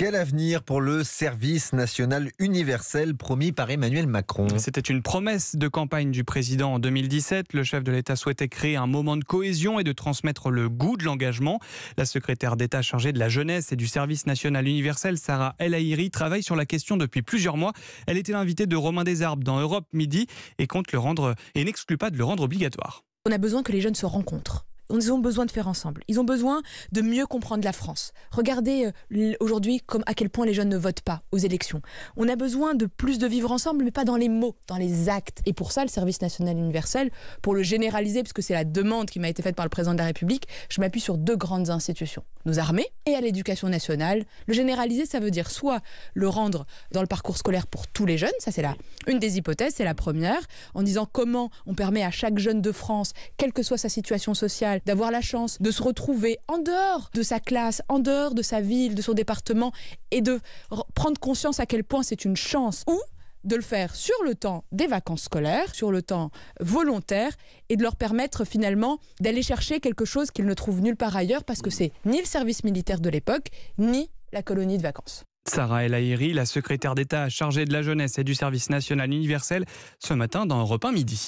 Quel avenir pour le service national universel promis par Emmanuel Macron C'était une promesse de campagne du président en 2017. Le chef de l'État souhaitait créer un moment de cohésion et de transmettre le goût de l'engagement. La secrétaire d'État chargée de la jeunesse et du service national universel, Sarah El travaille sur la question depuis plusieurs mois. Elle était l'invitée de Romain Desarbes dans Europe Midi et compte le rendre et n'exclut pas de le rendre obligatoire. On a besoin que les jeunes se rencontrent ils ont besoin de faire ensemble. Ils ont besoin de mieux comprendre la France. Regardez euh, aujourd'hui à quel point les jeunes ne votent pas aux élections. On a besoin de plus de vivre ensemble, mais pas dans les mots, dans les actes. Et pour ça, le service national universel, pour le généraliser, puisque c'est la demande qui m'a été faite par le président de la République, je m'appuie sur deux grandes institutions nos armées et à l'éducation nationale. Le généraliser, ça veut dire soit le rendre dans le parcours scolaire pour tous les jeunes, ça c'est une des hypothèses, c'est la première, en disant comment on permet à chaque jeune de France, quelle que soit sa situation sociale d'avoir la chance de se retrouver en dehors de sa classe, en dehors de sa ville, de son département, et de prendre conscience à quel point c'est une chance. Ou de le faire sur le temps des vacances scolaires, sur le temps volontaire, et de leur permettre finalement d'aller chercher quelque chose qu'ils ne trouvent nulle part ailleurs, parce que c'est ni le service militaire de l'époque, ni la colonie de vacances. Sarah El Aïri, la secrétaire d'État chargée de la jeunesse et du service national universel, ce matin dans Europe 1 midi.